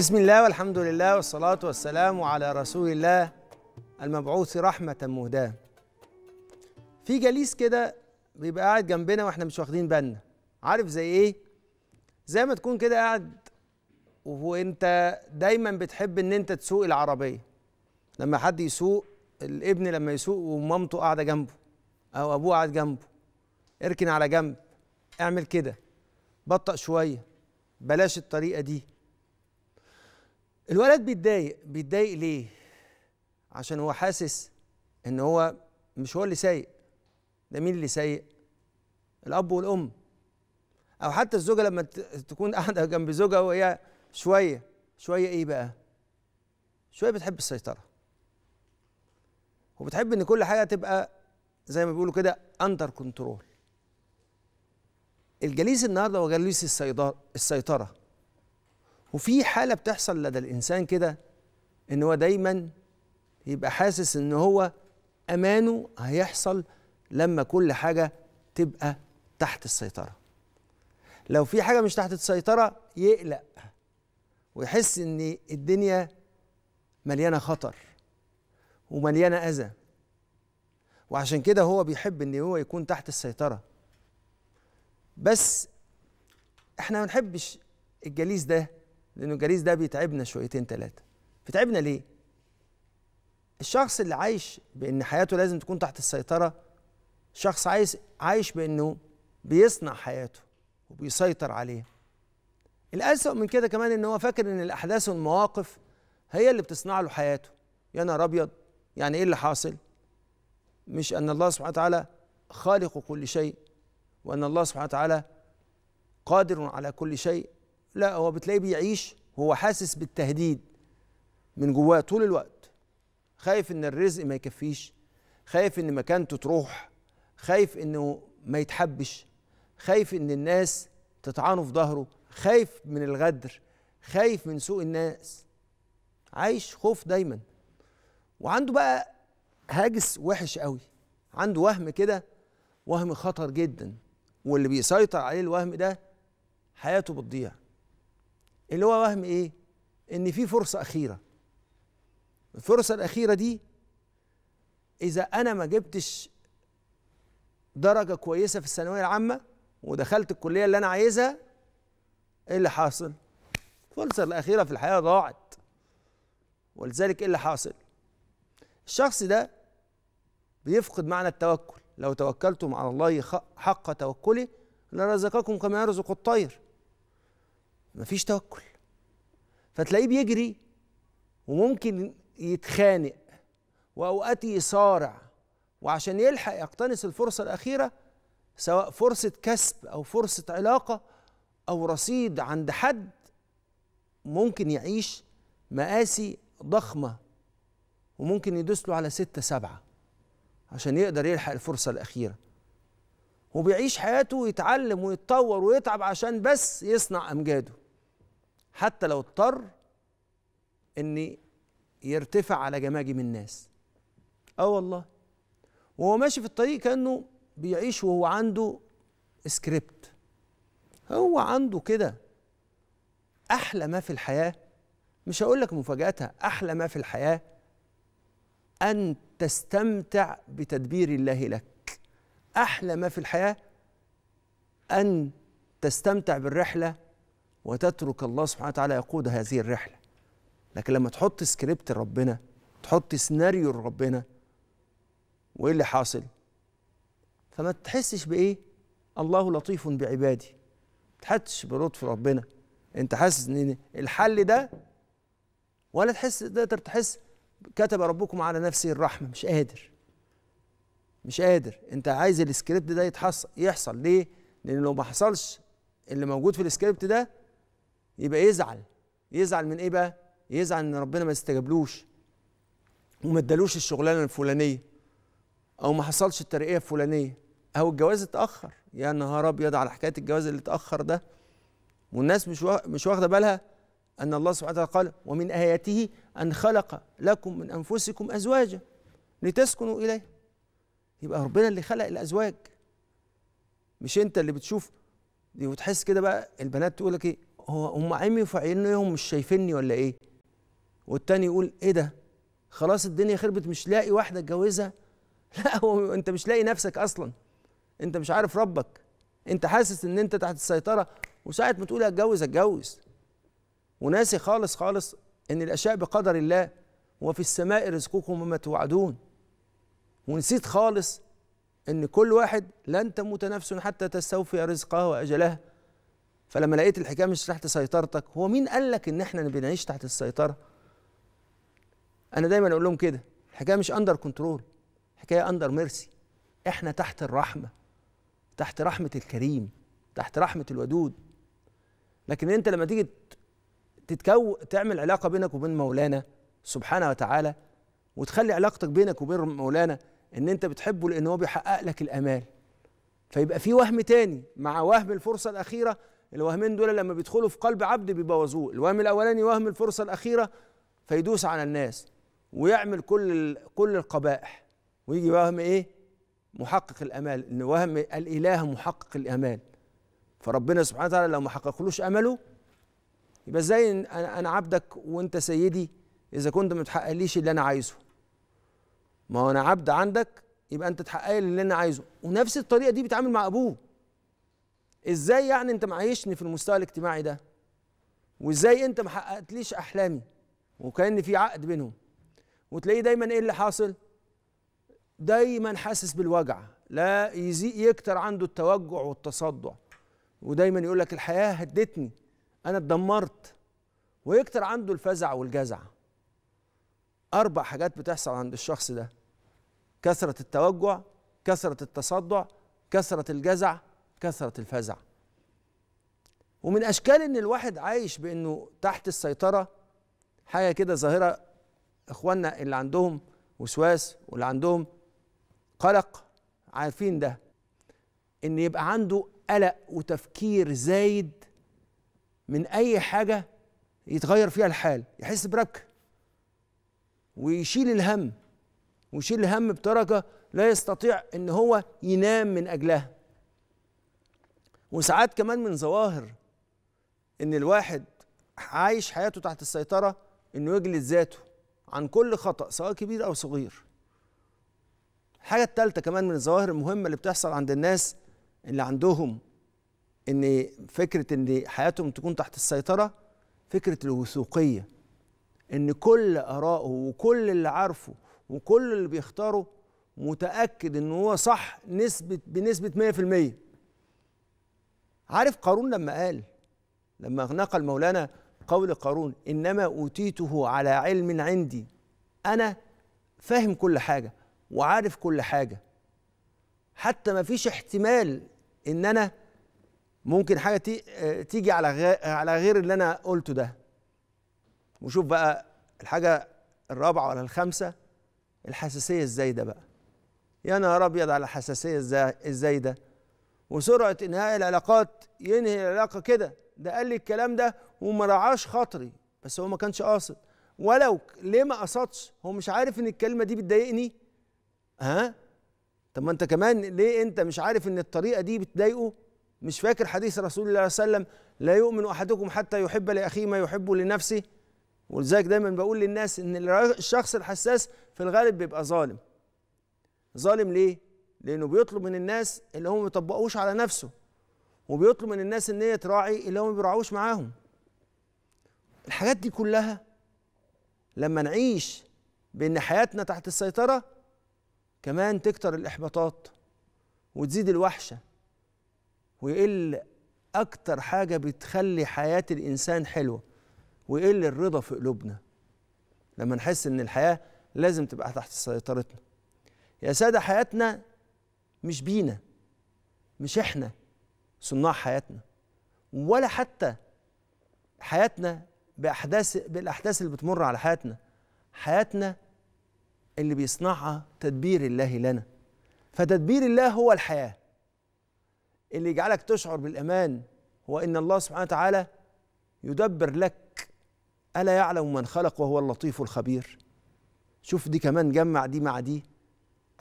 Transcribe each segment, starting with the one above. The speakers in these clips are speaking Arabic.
بسم الله والحمد لله والصلاة والسلام على رسول الله المبعوث رحمة مهداة في جليس كده بيبقى قاعد جنبنا واحنا مش واخدين بالنا عارف زي ايه زي ما تكون كده قاعد وانت دايما بتحب ان انت تسوق العربية لما حد يسوق الابن لما يسوق ومامته قاعدة جنبه او ابوه قاعد جنبه اركن على جنب اعمل كده بطأ شوية بلاش الطريقة دي الولد بيتضايق بيتضايق ليه عشان هو حاسس ان هو مش هو اللي سايق ده مين اللي سايق الاب والام او حتى الزوجه لما تكون قاعده جنب زوجها وهي شويه شويه ايه بقى شويه بتحب السيطره وبتحب ان كل حاجه تبقى زي ما بيقولوا كده اندر كنترول الجليس النهارده هو جليس السيطره وفي حاله بتحصل لدى الانسان كده ان هو دايما يبقى حاسس ان هو امانه هيحصل لما كل حاجه تبقى تحت السيطره لو في حاجه مش تحت السيطره يقلق ويحس ان الدنيا مليانه خطر ومليانه اذى وعشان كده هو بيحب ان هو يكون تحت السيطره بس احنا ما بنحبش الجليس ده لأنه الجليس ده بيتعبنا شويتين ثلاثة بيتعبنا ليه؟ الشخص اللي عايش بأن حياته لازم تكون تحت السيطرة شخص عايش عايش بأنه بيصنع حياته وبيسيطر عليها الأسوأ من كده كمان إن هو فاكر إن الأحداث والمواقف هي اللي بتصنع له حياته يا نهار أبيض يعني إيه اللي حاصل؟ مش أن الله سبحانه وتعالى خالق كل شيء وأن الله سبحانه وتعالى قادر على كل شيء لا هو بتلاقيه بيعيش هو حاسس بالتهديد من جواه طول الوقت خايف ان الرزق ما يكفيش خايف ان مكانته تروح خايف انه ما يتحبش خايف ان الناس تطعنه في ظهره خايف من الغدر خايف من سوء الناس عايش خوف دايما وعنده بقى هاجس وحش قوي عنده وهم كده وهم خطر جدا واللي بيسيطر عليه الوهم ده حياته بتضيع اللي هو وهم ايه ان في فرصه اخيره الفرصه الاخيره دي اذا انا ما جبتش درجه كويسه في الثانويه العامه ودخلت الكليه اللي انا عايزها ايه اللي حاصل الفرصه الاخيره في الحياه ضاعت ولذلك ايه اللي حاصل الشخص ده بيفقد معنى التوكل لو توكلتم على الله حق توكله لرزقكم كما يرزق الطير مفيش توكل فتلاقيه بيجري وممكن يتخانق واوقات يصارع وعشان يلحق يقتنص الفرصه الاخيره سواء فرصه كسب او فرصه علاقه او رصيد عند حد ممكن يعيش مآسي ضخمه وممكن يدوس له على ستة سبعة عشان يقدر يلحق الفرصة الأخيرة وبيعيش حياته ويتعلم ويتطور ويتعب عشان بس يصنع أمجاده حتى لو اضطر ان يرتفع على جماجم الناس اه والله وهو ماشي في الطريق كانه بيعيش وهو عنده سكريبت هو عنده كده احلى ما في الحياه مش هقول لك مفاجاتها احلى ما في الحياه ان تستمتع بتدبير الله لك احلى ما في الحياه ان تستمتع بالرحله وتترك الله سبحانه وتعالى يقود هذه الرحلة لكن لما تحط سكريبت ربنا تحط سيناريو ربنا وإيه اللي حاصل فما تحسش بإيه الله لطيف بعبادي تحسش بلطف ربنا انت حاسس ان الحل ده ولا تحس تقدر تحس كتب ربكم على نفسه الرحمه مش قادر مش قادر انت عايز السكريبت ده يتحصل يحصل ليه لان لو ما حصلش اللي موجود في السكريبت ده يبقى يزعل يزعل من ايه بقى يزعل ان ربنا ما استجابلوش وما ادالوش الشغلانه الفلانيه او ما حصلش الترقيه الفلانيه او الجواز اتاخر يا نهار ابيض على حكايه الجواز اللي اتاخر ده والناس مش مش واخده بالها ان الله سبحانه وتعالى قال ومن اياته ان خلق لكم من انفسكم ازواجا لتسكنوا اليه يبقى ربنا اللي خلق الازواج مش انت اللي بتشوف وتحس كده بقى البنات تقول لك ايه هو هم عمي في عينيهم مش شايفيني ولا ايه والتاني يقول ايه ده خلاص الدنيا خربت مش لاقي واحده اتجوزها لا هو انت مش لاقي نفسك اصلا انت مش عارف ربك انت حاسس ان انت تحت السيطره وساعه ما تقول هتجوز هتجوز وناسي خالص خالص ان الاشياء بقدر الله وفي السماء رزقكم وما توعدون ونسيت خالص ان كل واحد لن تموت نفس حتى تستوفي رزقها واجلها فلما لقيت الحكايه مش تحت سيطرتك هو مين قال لك ان احنا بنعيش تحت السيطره انا دايما اقول لهم كده الحكايه مش اندر كنترول الحكايه اندر ميرسي احنا تحت الرحمه تحت رحمه الكريم تحت رحمه الودود لكن انت لما تيجي تتكو تعمل علاقه بينك وبين مولانا سبحانه وتعالى وتخلي علاقتك بينك وبين مولانا ان انت بتحبه لان هو بيحقق لك الامال فيبقى في وهم تاني مع وهم الفرصه الاخيره الوهمين دول لما بيدخلوا في قلب عبد بيبوظوه الوهم الاولاني وهم الفرصه الاخيره فيدوس على الناس ويعمل كل كل القبائح ويجي وهم ايه محقق الامال ان وهم الاله محقق الامال فربنا سبحانه وتعالى لو ما حققلوش امله يبقى ازاي انا عبدك وانت سيدي اذا كنت ما تحققليش اللي انا عايزه ما هو انا عبد عندك يبقى انت تحقق اللي انا عايزه ونفس الطريقه دي بيتعامل مع ابوه ازاي يعني انت معيشني في المستوى الاجتماعي ده وازاي انت ما حققتليش احلامي وكان في عقد بينهم وتلاقيه دايما ايه اللي حاصل دايما حاسس بالوجع لا يزيد يكتر عنده التوجع والتصدع ودايما يقول لك الحياه هدتني انا اتدمرت ويكتر عنده الفزع والجزع اربع حاجات بتحصل عند الشخص ده كثره التوجع كثره التصدع كثره الجزع كثره الفزع ومن اشكال ان الواحد عايش بانه تحت السيطره حاجه كده ظاهره اخواننا اللي عندهم وسواس واللي عندهم قلق عارفين ده ان يبقى عنده قلق وتفكير زايد من اي حاجه يتغير فيها الحال يحس بركة ويشيل الهم ويشيل الهم بدرجه لا يستطيع ان هو ينام من اجلها وساعات كمان من ظواهر ان الواحد عايش حياته تحت السيطره انه يجلد ذاته عن كل خطا سواء كبير او صغير الحاجه الثالثه كمان من الظواهر المهمه اللي بتحصل عند الناس اللي عندهم ان فكره ان حياتهم تكون تحت السيطره فكره الوثوقيه ان كل ارائه وكل اللي عارفه وكل اللي بيختاره متاكد ان هو صح نسبه بنسبه 100% عارف قارون لما قال لما نقل مولانا قول قارون انما اوتيته على علم عندي انا فاهم كل حاجه وعارف كل حاجه حتى ما فيش احتمال ان انا ممكن حاجه تيجي على على غير اللي انا قلته ده وشوف بقى الحاجه الرابعه ولا الخامسه الحساسيه الزايده بقى يا نهار ابيض على الحساسيه الزايده وسرعه انهاء العلاقات ينهي العلاقه كده ده قال لي الكلام ده وما رعاش خاطري بس هو ما كانش قاصد ولو ليه ما قصدش هو مش عارف ان الكلمه دي بتضايقني ها طب ما انت كمان ليه انت مش عارف ان الطريقه دي بتضايقه مش فاكر حديث رسول الله صلى الله عليه وسلم لا يؤمن احدكم حتى يحب لاخيه ما يحبه لنفسه ولذلك دايما بقول للناس ان الشخص الحساس في الغالب بيبقى ظالم ظالم ليه لانه بيطلب من الناس اللي هم ما بيطبقوش على نفسه وبيطلب من الناس ان هي تراعي اللي هم ما بيراعوش معاهم الحاجات دي كلها لما نعيش بان حياتنا تحت السيطره كمان تكتر الاحباطات وتزيد الوحشه ويقل اكتر حاجه بتخلي حياه الانسان حلوه ويقل الرضا في قلوبنا لما نحس ان الحياه لازم تبقى تحت سيطرتنا يا ساده حياتنا مش بينا مش احنا صناع حياتنا ولا حتى حياتنا باحداث بالاحداث اللي بتمر على حياتنا حياتنا اللي بيصنعها تدبير الله لنا فتدبير الله هو الحياه اللي يجعلك تشعر بالامان هو ان الله سبحانه وتعالى يدبر لك الا يعلم من خلق وهو اللطيف الخبير شوف دي كمان جمع دي مع دي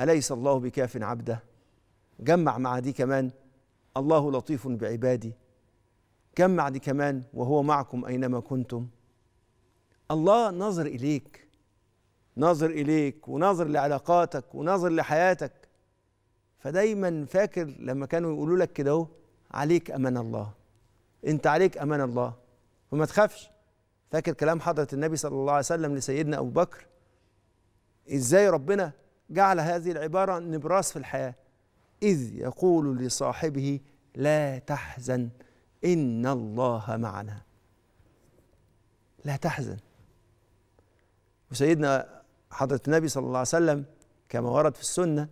اليس الله بكاف عبده جمع مع دي كمان الله لطيف بعبادي جمع دي كمان وهو معكم أينما كنتم الله ناظر إليك ناظر إليك وناظر لعلاقاتك وناظر لحياتك فدايما فاكر لما كانوا يقولوا لك كده اهو عليك أمان الله أنت عليك أمان الله وما تخافش فاكر كلام حضرة النبي صلى الله عليه وسلم لسيدنا أبو بكر إزاي ربنا جعل هذه العبارة نبراس في الحياة إذ يقول لصاحبه لا تحزن إن الله معنا لا تحزن وسيدنا حضرة النبي صلى الله عليه وسلم كما ورد في السنة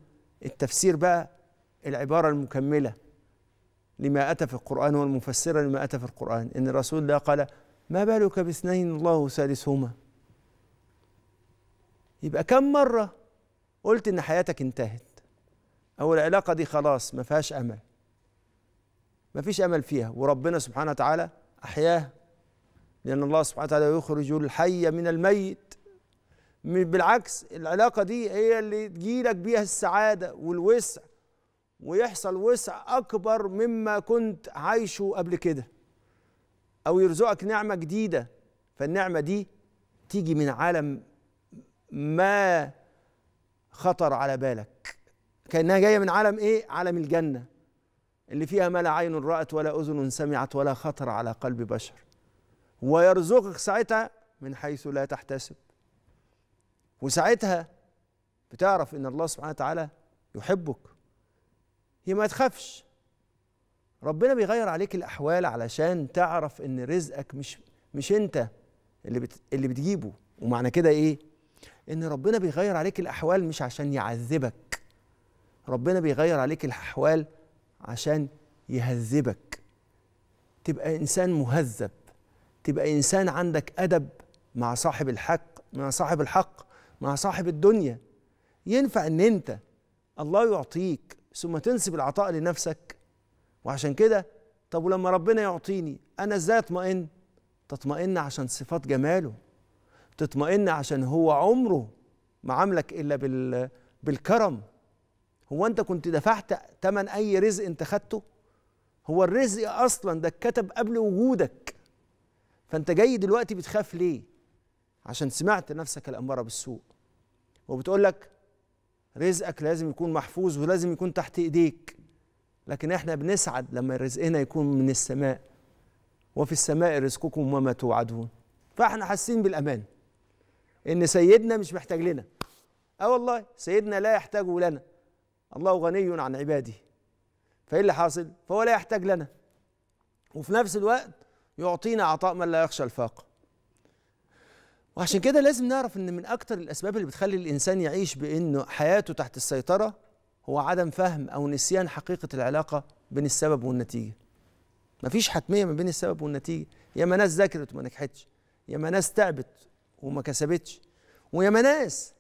التفسير بقى العبارة المكملة لما أتى في القرآن والمفسرة لما أتى في القرآن إن الرسول الله قال ما بالك باثنين الله ثالثهما يبقى كم مرة قلت إن حياتك انتهت أو العلاقة دي خلاص ما فيهاش أمل ما فيش أمل فيها وربنا سبحانه وتعالى أحياها لأن الله سبحانه وتعالى يخرج الحي من الميت بالعكس العلاقة دي هي اللي تجيلك بيها السعادة والوسع ويحصل وسع أكبر مما كنت عايشه قبل كده أو يرزقك نعمة جديدة فالنعمة دي تيجي من عالم ما خطر على بالك كأنها جاية من عالم إيه؟ عالم الجنة اللي فيها ما لا عين رأت ولا أذن سمعت ولا خطر على قلب بشر ويرزقك ساعتها من حيث لا تحتسب وساعتها بتعرف إن الله سبحانه وتعالى يحبك هي ما تخافش ربنا بيغير عليك الأحوال علشان تعرف إن رزقك مش مش أنت اللي بت اللي بتجيبه ومعنى كده إيه؟ إن ربنا بيغير عليك الأحوال مش عشان يعذبك ربنا بيغير عليك الاحوال عشان يهذبك تبقى انسان مهذب تبقى انسان عندك ادب مع صاحب الحق مع صاحب الحق مع صاحب الدنيا ينفع ان انت الله يعطيك ثم تنسب العطاء لنفسك وعشان كده طب ولما ربنا يعطيني انا ازاي اطمئن تطمئن عشان صفات جماله تطمئن عشان هو عمره ما عاملك الا بالكرم هو انت كنت دفعت تمن اي رزق انت خدته هو الرزق اصلا ده اتكتب قبل وجودك فانت جاي دلوقتي بتخاف ليه عشان سمعت نفسك الاماره بالسوء وبتقول لك رزقك لازم يكون محفوظ ولازم يكون تحت ايديك لكن احنا بنسعد لما رزقنا يكون من السماء وفي السماء رزقكم وما توعدون فاحنا حاسين بالامان ان سيدنا مش محتاج لنا اه والله سيدنا لا يحتاجه لنا الله غني عن عباده فايه اللي حاصل فهو لا يحتاج لنا وفي نفس الوقت يعطينا عطاء من لا يخشى الفاقه وعشان كده لازم نعرف ان من اكتر الاسباب اللي بتخلي الانسان يعيش بانه حياته تحت السيطره هو عدم فهم او نسيان حقيقه العلاقه بين السبب والنتيجه مفيش حتميه ما بين السبب والنتيجه ياما ناس ذاكرت وما نجحتش ياما ناس تعبت وما كسبتش وياما ناس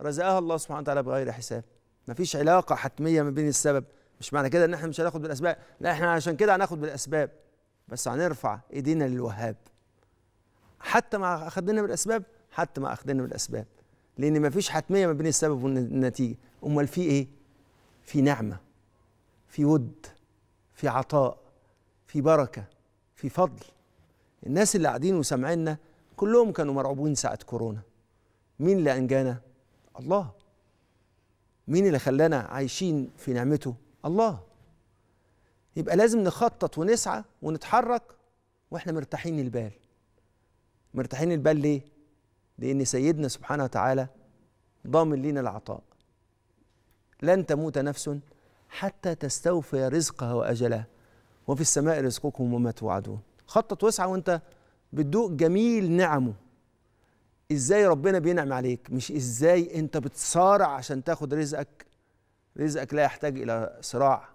رزقها الله سبحانه وتعالى بغير حساب مفيش علاقه حتميه ما بين السبب مش معنى كده ان احنا مش هناخد بالاسباب لا احنا عشان كده هناخد بالاسباب بس هنرفع ايدينا للوهاب حتى ما اخدنا بالاسباب حتى ما اخدنا بالاسباب لان مفيش حتميه ما بين السبب والنتيجه امال في ايه في نعمه في ود في عطاء في بركه في فضل الناس اللي قاعدين وسامعيننا كلهم كانوا مرعوبين ساعه كورونا مين اللي انجانا الله مين اللي خلانا عايشين في نعمته الله يبقى لازم نخطط ونسعى ونتحرك واحنا مرتاحين البال مرتاحين البال ليه لان سيدنا سبحانه وتعالى ضامن لينا العطاء لن تموت نفس حتى تستوفي رزقها واجلها وفي السماء رزقكم وما توعدون خطط واسعى وانت بتدوق جميل نعمه ازاي ربنا بينعم عليك مش ازاي انت بتصارع عشان تاخد رزقك رزقك لا يحتاج الى صراع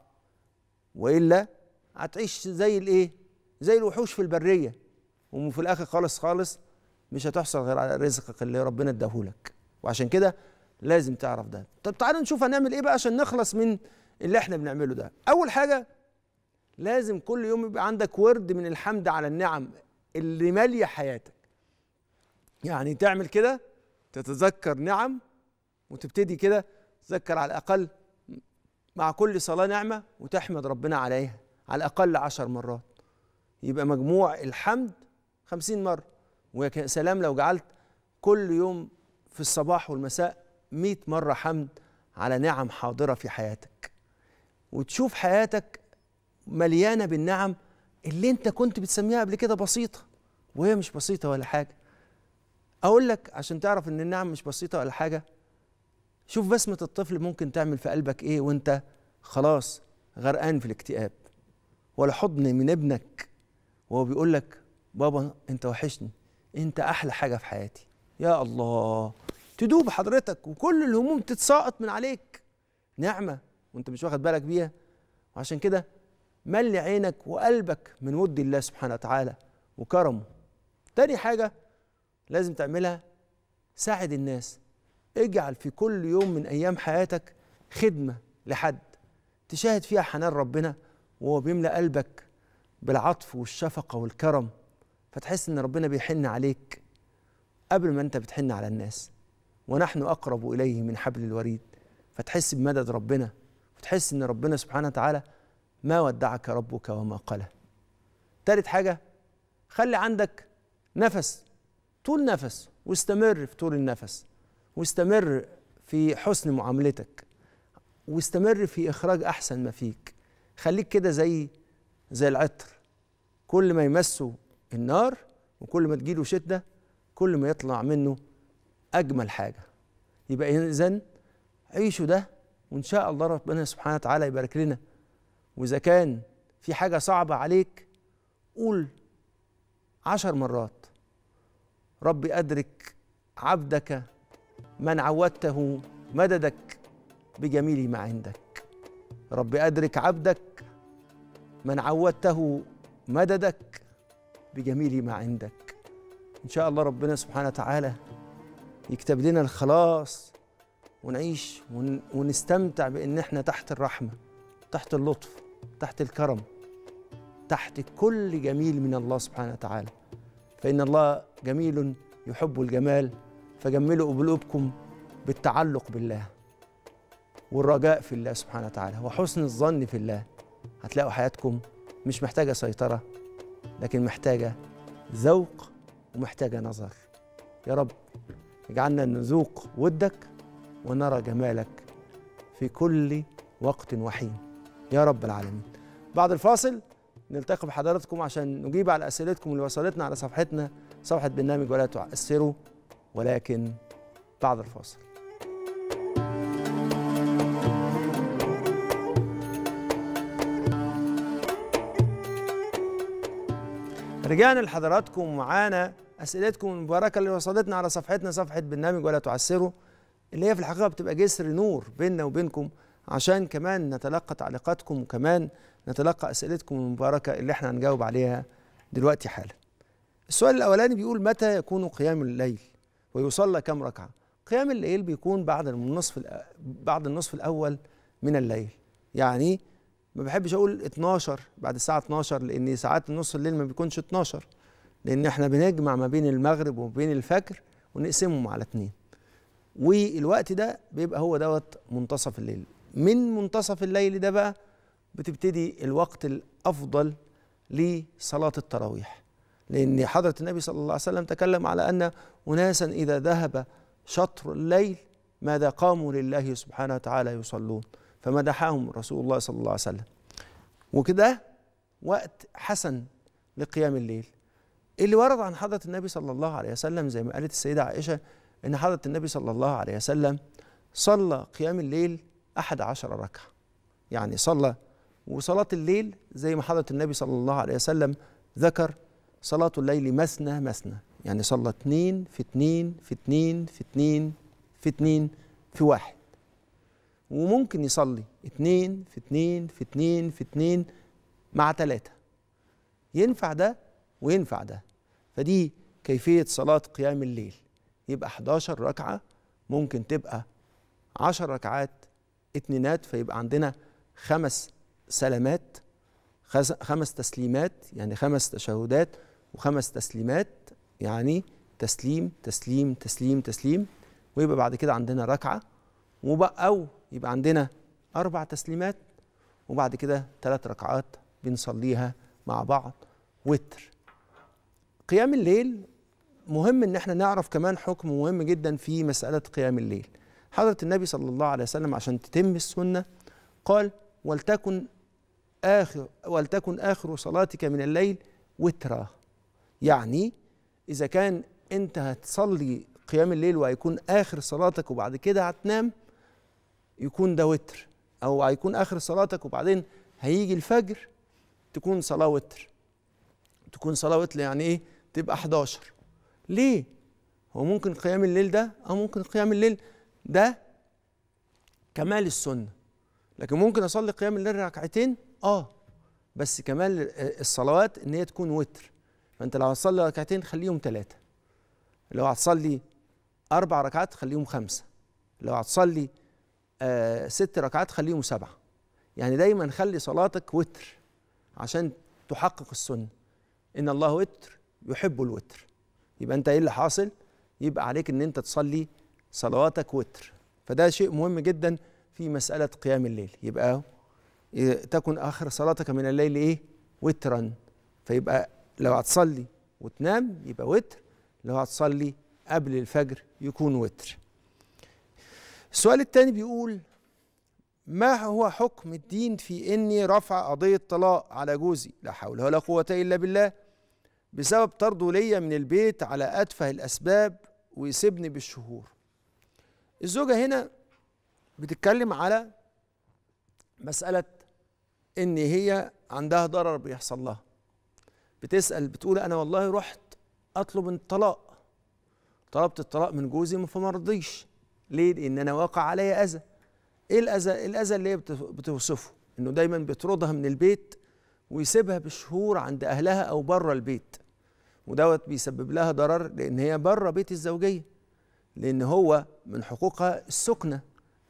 والا هتعيش زي الايه زي الوحوش في البريه وفي الاخر خالص خالص مش هتحصل غير على رزقك اللي ربنا اداهولك وعشان كده لازم تعرف ده طب تعالوا نشوف هنعمل ايه بقى عشان نخلص من اللي احنا بنعمله ده اول حاجه لازم كل يوم يبقى عندك ورد من الحمد على النعم اللي ماليه حياتك يعني تعمل كده تتذكر نعم وتبتدي كده تذكر على الأقل مع كل صلاة نعمة وتحمد ربنا عليها على الأقل عشر مرات يبقى مجموع الحمد خمسين مرة ويا سلام لو جعلت كل يوم في الصباح والمساء مئة مرة حمد على نعم حاضرة في حياتك وتشوف حياتك مليانة بالنعم اللي انت كنت بتسميها قبل كده بسيطة وهي مش بسيطة ولا حاجة اقول لك عشان تعرف ان النعم مش بسيطه ولا حاجه شوف بسمه الطفل ممكن تعمل في قلبك ايه وانت خلاص غرقان في الاكتئاب ولا حضن من ابنك وهو بيقول لك بابا انت وحشني انت احلى حاجه في حياتي يا الله تدوب حضرتك وكل الهموم تتساقط من عليك نعمه وانت مش واخد بالك بيها وعشان كده ملي عينك وقلبك من ود الله سبحانه وتعالى وكرمه تاني حاجه لازم تعملها ساعد الناس اجعل في كل يوم من ايام حياتك خدمه لحد تشاهد فيها حنان ربنا وهو بيملى قلبك بالعطف والشفقه والكرم فتحس ان ربنا بيحن عليك قبل ما انت بتحن على الناس ونحن اقرب اليه من حبل الوريد فتحس بمدد ربنا وتحس ان ربنا سبحانه وتعالى ما ودعك ربك وما قلى تالت حاجه خلي عندك نفس طول نفس واستمر في طول النفس واستمر في حسن معاملتك واستمر في إخراج أحسن ما فيك خليك كده زي زي العطر كل ما يمسه النار وكل ما تجيله شدة كل ما يطلع منه أجمل حاجة يبقى إذن عيشوا ده وإن شاء الله ربنا سبحانه وتعالى يبارك لنا وإذا كان في حاجة صعبة عليك قول عشر مرات رب أدرك عبدك من عودته مددك بجميل ما عندك رب أدرك عبدك من عودته مددك بجميل ما عندك إن شاء الله ربنا سبحانه وتعالى يكتب لنا الخلاص ونعيش ونستمتع بإن إحنا تحت الرحمة تحت اللطف تحت الكرم تحت كل جميل من الله سبحانه وتعالى فإن الله جميل يحب الجمال فجملوا قلوبكم بالتعلق بالله والرجاء في الله سبحانه وتعالى وحسن الظن في الله هتلاقوا حياتكم مش محتاجة سيطرة لكن محتاجة ذوق ومحتاجة نظر يا رب اجعلنا نذوق ودك ونرى جمالك في كل وقت وحين يا رب العالمين بعد الفاصل نلتقي بحضراتكم عشان نجيب على اسئلتكم اللي وصلتنا على صفحتنا صفحه برنامج ولا تؤثروا ولكن بعد الفاصل رجعنا لحضراتكم معانا اسئلتكم المباركه اللي وصلتنا على صفحتنا صفحه برنامج ولا تعسروا اللي هي في الحقيقه بتبقى جسر نور بيننا وبينكم عشان كمان نتلقى تعليقاتكم وكمان نتلقى اسئلتكم المباركه اللي احنا هنجاوب عليها دلوقتي حالا. السؤال الاولاني بيقول متى يكون قيام الليل؟ ويصلى كم ركعه؟ قيام الليل بيكون بعد النصف بعد النصف الاول من الليل. يعني ما بحبش اقول 12 بعد الساعه 12 لان ساعات نص الليل ما بيكونش 12 لان احنا بنجمع ما بين المغرب وما بين الفجر ونقسمهم على اتنين. والوقت ده بيبقى هو دوت منتصف الليل. من منتصف الليل ده بقى بتبتدي الوقت الافضل لصلاه التراويح لان حضره النبي صلى الله عليه وسلم تكلم على ان اناسا اذا ذهب شطر الليل ماذا قاموا لله سبحانه وتعالى يصلون فمدحهم رسول الله صلى الله عليه وسلم وكده وقت حسن لقيام الليل اللي ورد عن حضرة النبي صلى الله عليه وسلم زي ما قالت السيدة عائشة إن حضرة النبي صلى الله عليه وسلم صلى قيام الليل أحد عشر ركعة يعني صلى وصلاة الليل زي ما حضرة النبي صلى الله عليه وسلم ذكر صلاة الليل مثنى مثنى يعني صلى اتنين في اتنين في اتنين في اتنين في اتنين في واحد وممكن يصلي اتنين في اتنين في اتنين في اتنين مع تلاتة ينفع ده وينفع ده فدي كيفية صلاة قيام الليل يبقى 11 ركعة ممكن تبقى 10 ركعات اتنينات فيبقى عندنا خمس سلامات خمس تسليمات يعني خمس تشهدات وخمس تسليمات يعني تسليم تسليم تسليم تسليم ويبقى بعد كده عندنا ركعة وبقى أو يبقى عندنا أربع تسليمات وبعد كده ثلاث ركعات بنصليها مع بعض وتر قيام الليل مهم ان احنا نعرف كمان حكم مهم جدا في مسألة قيام الليل حضرة النبي صلى الله عليه وسلم عشان تتم السنة قال ولتكن آخر ولتكن آخر صلاتك من الليل وترا يعني إذا كان أنت هتصلي قيام الليل وهيكون آخر صلاتك وبعد كده هتنام يكون ده وتر أو هيكون آخر صلاتك وبعدين هيجي الفجر تكون صلاة وتر تكون صلاة وتر يعني إيه تبقى 11 ليه؟ هو ممكن قيام الليل ده أو ممكن قيام الليل ده كمال السنة لكن ممكن أصلي قيام الليل ركعتين اه بس كمان الصلوات ان هي تكون وتر فانت لو هتصلي ركعتين خليهم ثلاثه لو هتصلي اربع ركعات خليهم خمسه لو هتصلي آه ست ركعات خليهم سبعه يعني دايما خلي صلاتك وتر عشان تحقق السنه ان الله وتر يحب الوتر يبقى انت ايه اللي حاصل يبقى عليك ان انت تصلي صلواتك وتر فده شيء مهم جدا في مساله قيام الليل يبقى تكن آخر صلاتك من الليل إيه وترا فيبقى لو هتصلي وتنام يبقى وتر لو هتصلي قبل الفجر يكون وتر السؤال الثاني بيقول ما هو حكم الدين في اني رفع قضيه طلاق على جوزي لا حول ولا قوه الا بالله بسبب طرده ليا من البيت على اتفه الاسباب ويسيبني بالشهور الزوجه هنا بتتكلم على مساله ان هي عندها ضرر بيحصل لها بتسال بتقول انا والله رحت اطلب الطلاق طلبت الطلاق من جوزي فما رضيش ليه لان انا واقع عليا اذى ايه الاذى الاذى اللي هي بتوصفه انه دايما بيطردها من البيت ويسيبها بشهور عند اهلها او بره البيت ودوت بيسبب لها ضرر لان هي بره بيت الزوجيه لان هو من حقوقها السكنه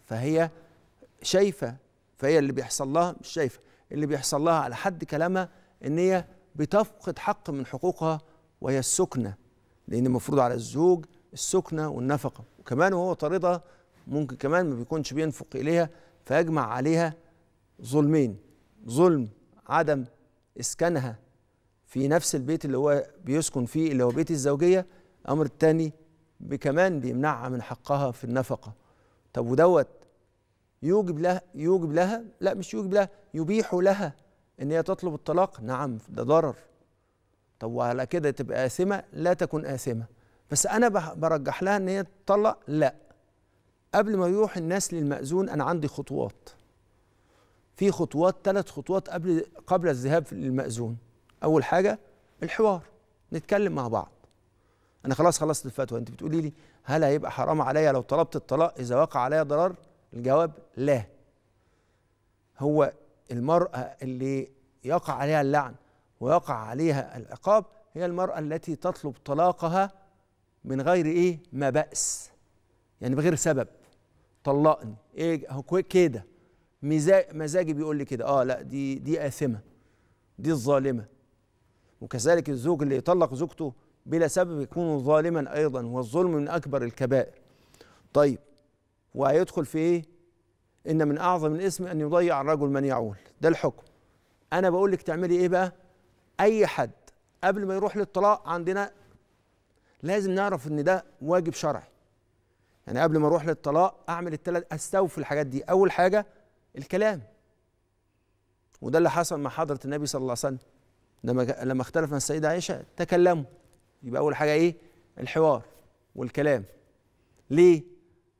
فهي شايفه فهي اللي بيحصل لها مش شايفه اللي بيحصل لها على حد كلامها ان هي بتفقد حق من حقوقها وهي السكنه لان المفروض على الزوج السكنه والنفقه وكمان وهو طاردها ممكن كمان ما بيكونش بينفق اليها فيجمع عليها ظلمين ظلم عدم اسكانها في نفس البيت اللي هو بيسكن فيه اللي هو بيت الزوجيه الامر الثاني كمان بيمنعها من حقها في النفقه طب ودوت يوجب لها يوجب لها لا مش يوجب لها يبيح لها ان هي تطلب الطلاق نعم ده ضرر طب وعلى كده تبقى آثمة لا تكون آثمة بس أنا برجح لها إن هي تطلق لا قبل ما يروح الناس للمأذون أنا عندي خطوات في خطوات ثلاث خطوات قبل قبل الذهاب للمأذون أول حاجة الحوار نتكلم مع بعض أنا خلاص خلصت الفتوى أنت بتقولي لي هل هيبقى حرام عليا لو طلبت الطلاق إذا وقع عليا ضرر الجواب لا هو المرأة اللي يقع عليها اللعن ويقع عليها العقاب هي المرأة التي تطلب طلاقها من غير إيه ما بأس يعني بغير سبب طلقني إيه كده مزاجي بيقول لي كده اه لا دي دي آثمة دي الظالمة وكذلك الزوج اللي يطلق زوجته بلا سبب يكون ظالما أيضا والظلم من أكبر الكبائر طيب وهيدخل في ايه ان من اعظم الاسم ان يضيع الرجل من يعول ده الحكم انا بقول لك تعملي ايه بقى اي حد قبل ما يروح للطلاق عندنا لازم نعرف ان ده واجب شرعي يعني قبل ما اروح للطلاق اعمل الثلاث استوفي الحاجات دي اول حاجه الكلام وده اللي حصل مع حضره النبي صلى الله عليه وسلم لما لما اختلف مع السيده عائشه تكلموا يبقى اول حاجه ايه الحوار والكلام ليه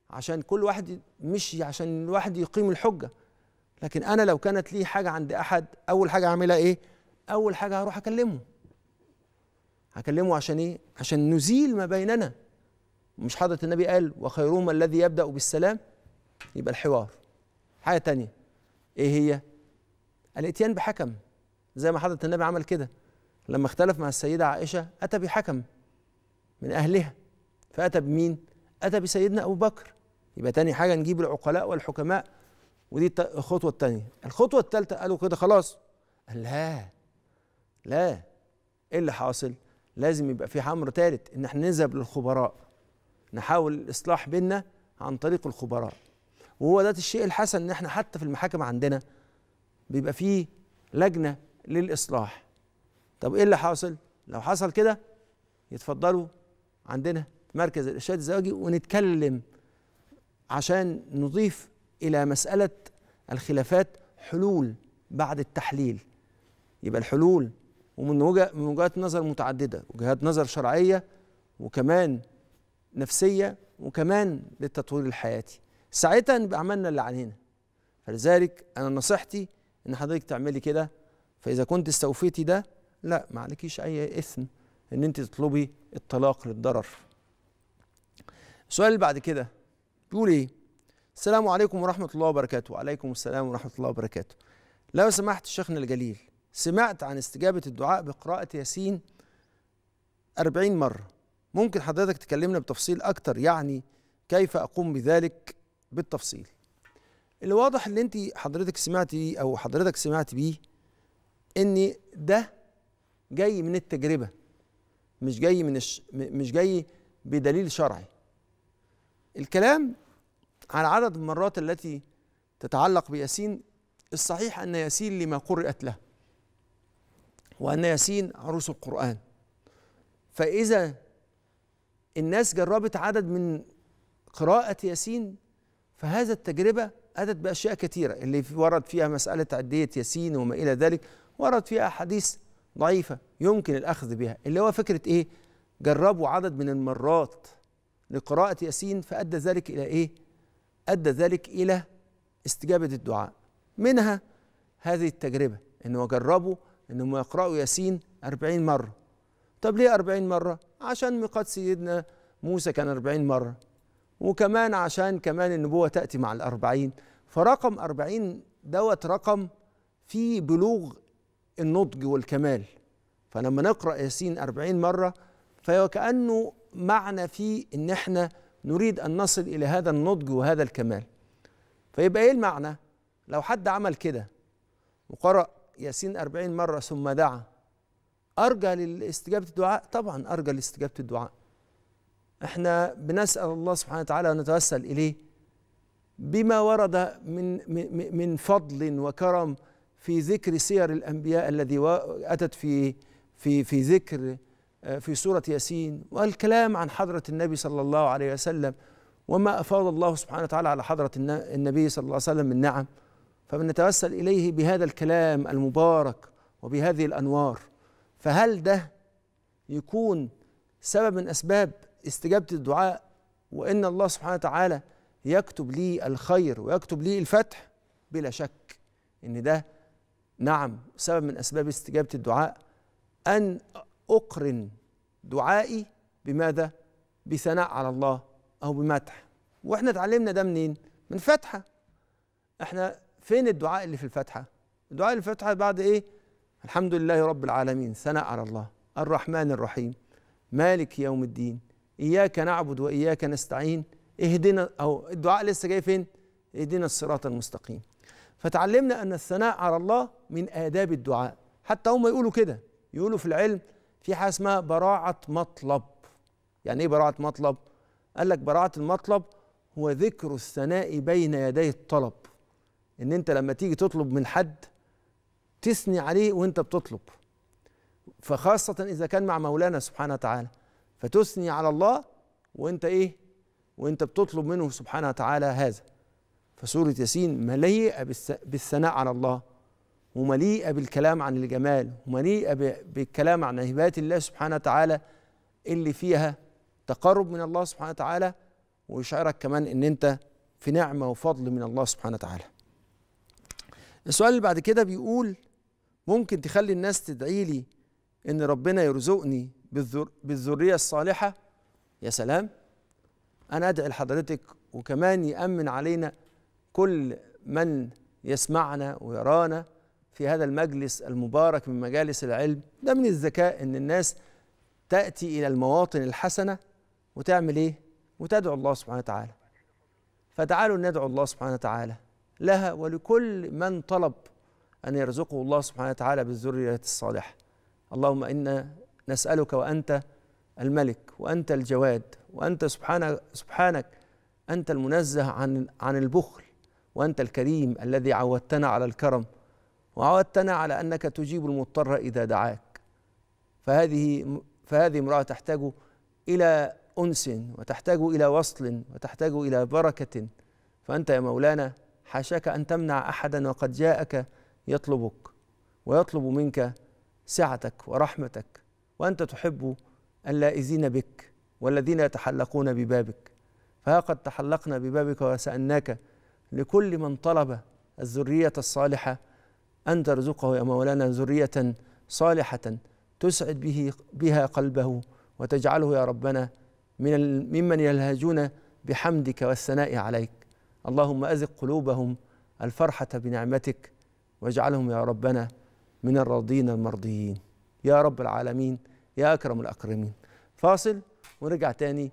عشان كل واحد مشي عشان الواحد يقيم الحجه لكن انا لو كانت لي حاجه عند احد اول حاجه هعملها ايه اول حاجه هروح اكلمه هكلمه عشان ايه عشان نزيل ما بيننا مش حضره النبي قال وخيرهما الذي يبدا بالسلام يبقى الحوار حاجه تانية ايه هي الاتيان بحكم زي ما حضره النبي عمل كده لما اختلف مع السيده عائشه اتى بحكم من اهلها فاتى بمين أتى بسيدنا أبو بكر يبقى تاني حاجة نجيب العقلاء والحكماء ودي الخطوة التانية الخطوة التالتة قالوا كده خلاص قال لا لا ايه اللي حاصل لازم يبقى في حمر تالت ان احنا نذهب للخبراء نحاول الاصلاح بيننا عن طريق الخبراء وهو ده الشيء الحسن ان احنا حتى في المحاكم عندنا بيبقى فيه لجنه للاصلاح طب ايه اللي حاصل لو حصل كده يتفضلوا عندنا مركز الإرشاد الزواجي ونتكلم عشان نضيف إلى مسألة الخلافات حلول بعد التحليل يبقى الحلول ومن من وجهات نظر متعددة وجهات نظر شرعية وكمان نفسية وكمان للتطوير الحياتي ساعتها نبقى عملنا اللي علينا فلذلك أنا نصيحتي إن حضرتك تعملي كده فإذا كنت استوفيتي ده لا ما عليكيش أي إثم إن أنت تطلبي الطلاق للضرر السؤال اللي بعد كده بيقول ايه السلام عليكم ورحمه الله وبركاته وعليكم السلام ورحمه الله وبركاته لو سمحت شيخنا الجليل سمعت عن استجابه الدعاء بقراءه ياسين 40 مره ممكن حضرتك تكلمنا بتفصيل اكتر يعني كيف اقوم بذلك بالتفصيل الواضح اللي انت حضرتك سمعتي او حضرتك سمعت بيه ان ده جاي من التجربه مش جاي من الش... مش جاي بدليل شرعي الكلام على عدد المرات التي تتعلق بياسين الصحيح أن ياسين لما قرأت له وأن ياسين عروس القرآن فإذا الناس جربت عدد من قراءة ياسين فهذا التجربة أتت بأشياء كثيرة اللي ورد فيها مسألة عدية ياسين وما إلى ذلك ورد فيها أحاديث ضعيفة يمكن الأخذ بها اللي هو فكرة إيه جربوا عدد من المرات لقراءة ياسين فأدى ذلك إلى إيه؟ أدى ذلك إلى استجابة الدعاء منها هذه التجربة إنهم جربوا إنهم يقرأوا ياسين أربعين مرة طب ليه أربعين مرة؟ عشان ميقات سيدنا موسى كان أربعين مرة وكمان عشان كمان النبوة تأتي مع الأربعين فرقم أربعين دوت رقم في بلوغ النضج والكمال فلما نقرأ ياسين أربعين مرة فكأنه معنى في ان احنا نريد ان نصل الى هذا النضج وهذا الكمال فيبقى ايه المعنى لو حد عمل كده وقرأ ياسين أربعين مرة ثم دعا أرجى لاستجابة الدعاء طبعا أرجى لاستجابة الدعاء احنا بنسأل الله سبحانه وتعالى ونتوسل إليه بما ورد من, من فضل وكرم في ذكر سير الأنبياء الذي أتت في في في ذكر في سورة ياسين والكلام عن حضرة النبي صلى الله عليه وسلم وما أفاض الله سبحانه وتعالى على حضرة النبي صلى الله عليه وسلم من نعم فبنتوسل إليه بهذا الكلام المبارك وبهذه الأنوار فهل ده يكون سبب من أسباب استجابة الدعاء وإن الله سبحانه وتعالى يكتب لي الخير ويكتب لي الفتح بلا شك إن ده نعم سبب من أسباب استجابة الدعاء أن أقرن دعائي بماذا؟ بثناء على الله أو بمدح وإحنا اتعلمنا ده منين؟ من فتحة إحنا فين الدعاء اللي في الفتحه الدعاء اللي في الفتحه بعد إيه؟ الحمد لله رب العالمين ثناء على الله الرحمن الرحيم مالك يوم الدين إياك نعبد وإياك نستعين اهدنا أو الدعاء لسه جاي فين؟ اهدنا الصراط المستقيم فتعلمنا أن الثناء على الله من آداب الدعاء حتى هم يقولوا كده يقولوا في العلم في حاجه اسمها براعه مطلب يعني ايه براعه مطلب قال لك براعه المطلب هو ذكر الثناء بين يدي الطلب ان انت لما تيجي تطلب من حد تثني عليه وانت بتطلب فخاصة إذا كان مع مولانا سبحانه وتعالى فتثني على الله وانت إيه وانت بتطلب منه سبحانه وتعالى هذا فسورة ياسين مليئة بالثناء على الله ومليئة بالكلام عن الجمال ومليئة بالكلام عن هبات الله سبحانه وتعالى اللي فيها تقرب من الله سبحانه وتعالى ويشعرك كمان ان انت في نعمة وفضل من الله سبحانه وتعالى السؤال اللي بعد كده بيقول ممكن تخلي الناس تدعي لي ان ربنا يرزقني بالذر بالذرية الصالحة يا سلام انا ادعي لحضرتك وكمان يأمن علينا كل من يسمعنا ويرانا في هذا المجلس المبارك من مجالس العلم ده من الذكاء ان الناس تاتي الى المواطن الحسنه وتعمل ايه وتدعو الله سبحانه وتعالى فتعالوا ندعو الله سبحانه وتعالى لها ولكل من طلب ان يرزقه الله سبحانه وتعالى بالذريه الصالحه اللهم انا نسالك وانت الملك وانت الجواد وانت سبحانك سبحانك انت المنزه عن عن البخل وانت الكريم الذي عودتنا على الكرم وعودتنا على أنك تجيب المضطر إذا دعاك فهذه فهذه امرأة تحتاج إلى أنس وتحتاج إلى وصل وتحتاج إلى بركة فأنت يا مولانا حاشاك أن تمنع أحدا وقد جاءك يطلبك ويطلب منك سعتك ورحمتك وأنت تحب اللائزين بك والذين يتحلقون ببابك فها قد تحلقنا ببابك وسألناك لكل من طلب الذرية الصالحة أن ترزقه يا مولانا ذرية صالحة تسعد به بها قلبه وتجعله يا ربنا من ممن يلهجون بحمدك والثناء عليك اللهم أزق قلوبهم الفرحة بنعمتك واجعلهم يا ربنا من الراضين المرضيين يا رب العالمين يا أكرم الأكرمين فاصل ونرجع تاني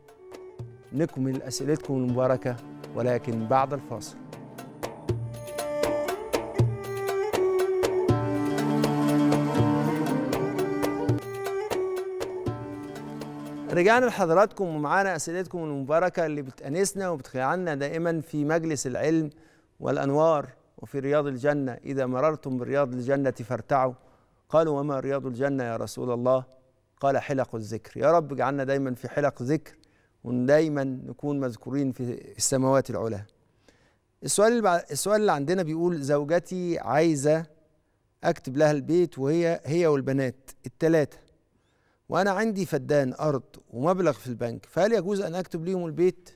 نكمل أسئلتكم المباركة ولكن بعد الفاصل رجعنا لحضراتكم ومعانا اسئلتكم المباركه اللي بتأنسنا وبتخلعنا دائما في مجلس العلم والانوار وفي رياض الجنه اذا مررتم برياض الجنه فارتعوا قالوا وما رياض الجنه يا رسول الله قال حلق الذكر يا رب اجعلنا دايما في حلق ذكر ودايما نكون مذكورين في السماوات العلى السؤال اللي السؤال اللي عندنا بيقول زوجتي عايزه اكتب لها البيت وهي هي والبنات الثلاثه وانا عندي فدان ارض ومبلغ في البنك فهل يجوز ان اكتب ليهم البيت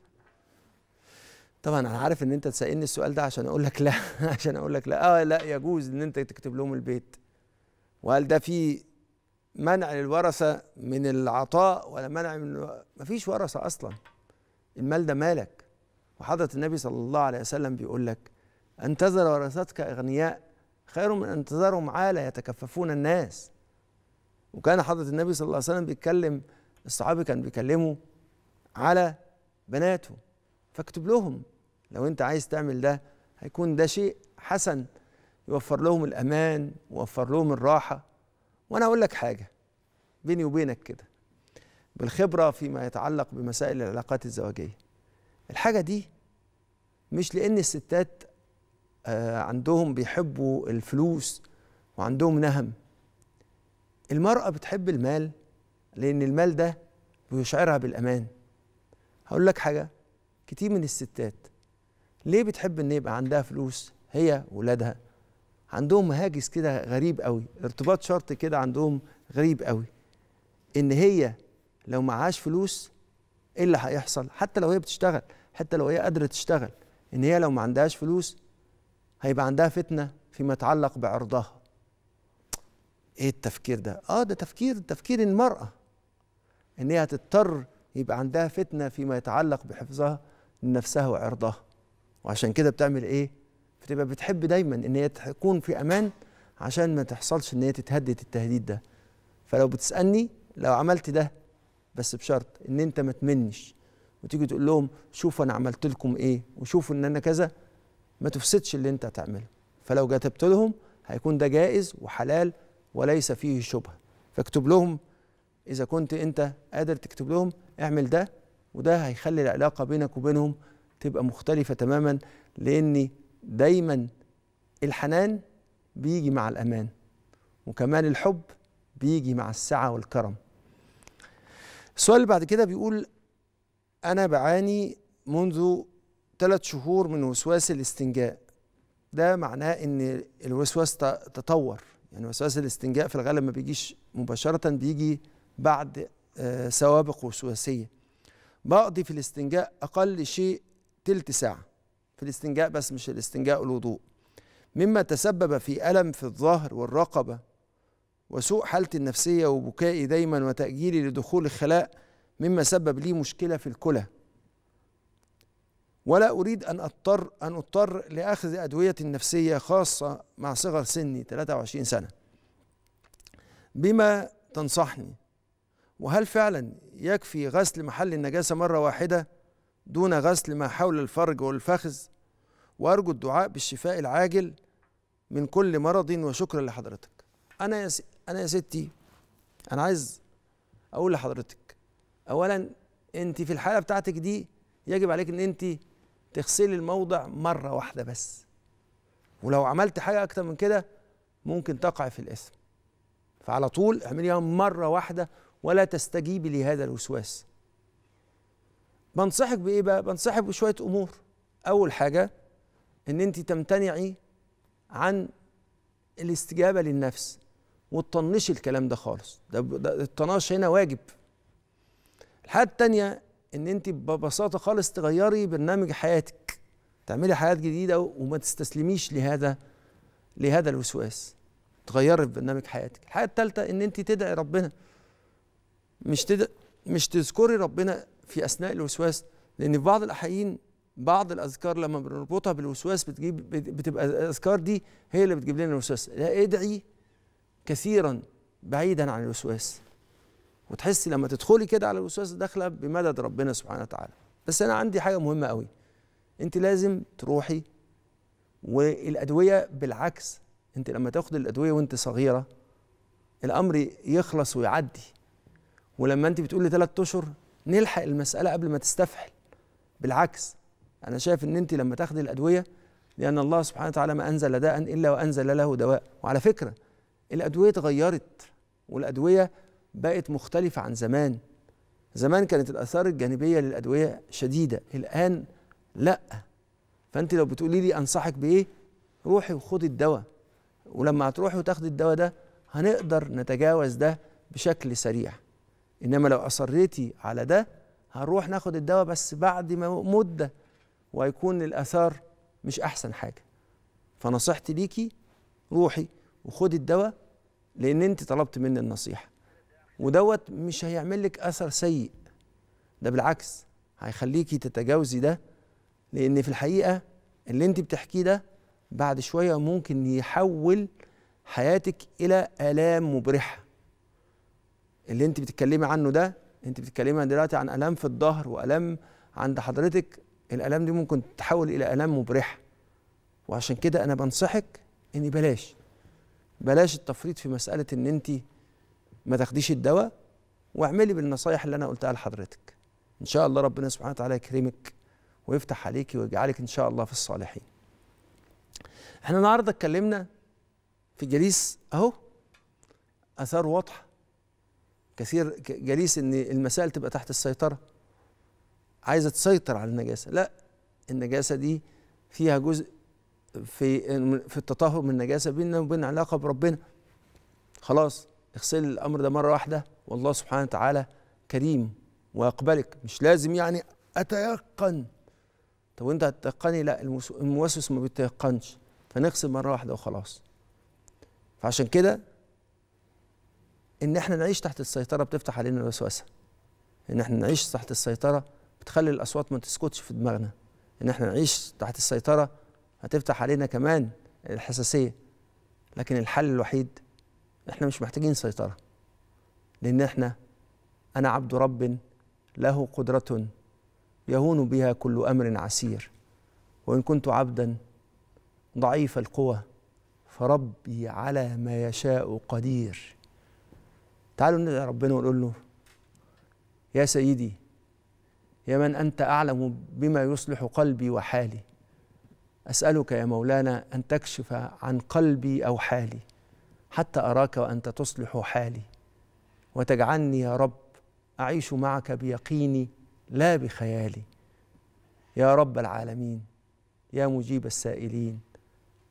طبعا انا عارف ان انت تسالني السؤال ده عشان اقول لك لا عشان اقول لك لا اه لا يجوز ان انت تكتب لهم البيت وهل ده في منع للورثه من العطاء ولا منع من مفيش ورثه اصلا المال ده مالك وحضره النبي صلى الله عليه وسلم بيقول لك ان تذر ورثتك اغنياء خير من ان تذرهم عاله يتكففون الناس وكان حضرة النبي صلى الله عليه وسلم بيتكلم الصحابي كان بيكلمه على بناته فاكتب لهم لو انت عايز تعمل ده هيكون ده شيء حسن يوفر لهم الامان ويوفر لهم الراحه وانا اقول لك حاجه بيني وبينك كده بالخبره فيما يتعلق بمسائل العلاقات الزواجيه الحاجه دي مش لان الستات آه، عندهم بيحبوا الفلوس وعندهم نهم المرأة بتحب المال لأن المال ده بيشعرها بالأمان هقول لك حاجة كتير من الستات ليه بتحب إن يبقى عندها فلوس هي وولادها عندهم هاجس كده غريب قوي ارتباط شرط كده عندهم غريب قوي إن هي لو معهاش فلوس إيه اللي هيحصل حتى لو هي بتشتغل حتى لو هي قادرة تشتغل إن هي لو ما عندهاش فلوس هيبقى عندها فتنة فيما يتعلق بعرضها ايه التفكير ده اه ده تفكير تفكير المرأة ان هي هتضطر يبقى عندها فتنة فيما يتعلق بحفظها لنفسها وعرضها وعشان كده بتعمل ايه بتبقى بتحب دايما ان هي تكون في امان عشان ما تحصلش ان هي تتهدد التهديد ده فلو بتسألني لو عملت ده بس بشرط ان انت ما تمنش وتيجي تقول لهم شوفوا انا عملت لكم ايه وشوفوا ان انا كذا ما تفسدش اللي انت هتعمله فلو جاتبت لهم هيكون ده جائز وحلال وليس فيه شبهه فاكتب لهم اذا كنت انت قادر تكتب لهم اعمل ده وده هيخلي العلاقه بينك وبينهم تبقى مختلفه تماما لان دايما الحنان بيجي مع الامان وكمان الحب بيجي مع السعه والكرم السؤال اللي بعد كده بيقول انا بعاني منذ ثلاث شهور من وسواس الاستنجاء ده معناه ان الوسواس تطور يعني وسواس الاستنجاء في الغالب ما بيجيش مباشرة بيجي بعد آه، سوابق وسواسية بقضي في الاستنجاء أقل شيء تلت ساعة في الاستنجاء بس مش الاستنجاء الوضوء مما تسبب في ألم في الظهر والرقبة وسوء حالتي النفسية وبكائي دايما وتأجيلي لدخول الخلاء مما سبب لي مشكلة في الكلى ولا أريد أن أضطر أن أضطر لأخذ أدوية نفسية خاصة مع صغر سني 23 سنة بما تنصحني وهل فعلا يكفي غسل محل النجاسة مرة واحدة دون غسل ما حول الفرج والفخذ وأرجو الدعاء بالشفاء العاجل من كل مرض وشكرا لحضرتك أنا يا س... أنا يا ستي أنا عايز أقول لحضرتك أولا أنت في الحالة بتاعتك دي يجب عليك ان انت تغسلي الموضع مرة واحدة بس ولو عملت حاجة أكتر من كده ممكن تقع في الإثم فعلى طول اعمليها مرة واحدة ولا تستجيبي لهذا الوسواس بنصحك بإيه بقى؟ بنصحك بشوية أمور أول حاجة إن أنت تمتنعي عن الاستجابة للنفس وتطنشي الكلام ده خالص ده, ده الطناش هنا واجب الحاجة التانية ان انت ببساطه خالص تغيري برنامج حياتك تعملي حياه جديده وما تستسلميش لهذا لهذا الوسواس تغيري في برنامج حياتك الحاجه الثالثه ان انت تدعي ربنا مش تدعي مش تذكري ربنا في اثناء الوسواس لان في بعض الاحيان بعض الاذكار لما بنربطها بالوسواس بتجيب بتبقى الاذكار دي هي اللي بتجيب لنا الوسواس لا ادعي كثيرا بعيدا عن الوسواس وتحسي لما تدخلي كده على الوسواس داخله بمدد ربنا سبحانه وتعالى بس انا عندي حاجه مهمه قوي انت لازم تروحي والادويه بالعكس انت لما تاخدي الادويه وانت صغيره الامر يخلص ويعدي ولما انت بتقولي ثلاث اشهر نلحق المساله قبل ما تستفحل بالعكس انا شايف ان انت لما تاخدي الادويه لان الله سبحانه وتعالى ما انزل داء الا وانزل له دواء وعلى فكره الادويه اتغيرت والادويه بقت مختلفة عن زمان زمان كانت الآثار الجانبية للأدوية شديدة الآن لأ فأنت لو بتقولي لي أنصحك بإيه روحي وخدي الدواء ولما هتروحي وتاخدي الدواء ده هنقدر نتجاوز ده بشكل سريع إنما لو أصريتي على ده هنروح ناخد الدواء بس بعد ما مدة وهيكون الآثار مش أحسن حاجة فنصيحتي ليكي روحي وخدي الدواء لأن أنت طلبت مني النصيحة ودوت مش هيعمل لك اثر سيء ده بالعكس هيخليكي تتجاوزي ده لان في الحقيقه اللي انت بتحكيه ده بعد شويه ممكن يحول حياتك الى الام مبرحه اللي انت بتتكلمي عنه ده انت بتتكلمي دلوقتي عن الام في الظهر والام عند حضرتك الالام دي ممكن تتحول الى الام مبرحه وعشان كده انا بنصحك ان بلاش بلاش التفريط في مساله ان انت ما تاخديش الدواء واعملي بالنصايح اللي انا قلتها لحضرتك ان شاء الله ربنا سبحانه وتعالى يكرمك ويفتح عليكي ويجعلك ان شاء الله في الصالحين احنا النهارده اتكلمنا في جليس اهو اثار واضحه كثير جليس ان المسائل تبقى تحت السيطره عايزه تسيطر على النجاسه لا النجاسه دي فيها جزء في في التطهر من النجاسه بيننا وبين علاقه بربنا خلاص اغسل الامر ده مره واحده والله سبحانه وتعالى كريم ويقبلك مش لازم يعني اتيقن طب وانت هتتيقني لا الموسوس ما بيتيقنش فنغسل مره واحده وخلاص فعشان كده ان احنا نعيش تحت السيطره بتفتح علينا الوسوسه ان احنا نعيش تحت السيطره بتخلي الاصوات ما تسكتش في دماغنا ان احنا نعيش تحت السيطره هتفتح علينا كمان الحساسيه لكن الحل الوحيد احنا مش محتاجين سيطرة لأن احنا أنا عبد رب له قدرة يهون بها كل أمر عسير وإن كنت عبدا ضعيف القوى فربي على ما يشاء قدير تعالوا ندعي ربنا ونقول له يا سيدي يا من أنت أعلم بما يصلح قلبي وحالي أسألك يا مولانا أن تكشف عن قلبي أو حالي حتى أراك وأنت تصلح حالي وتجعلني يا رب أعيش معك بيقيني لا بخيالي يا رب العالمين يا مجيب السائلين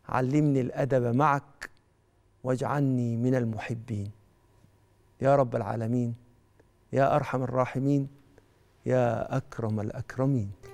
علمني الأدب معك واجعلني من المحبين يا رب العالمين يا أرحم الراحمين يا أكرم الأكرمين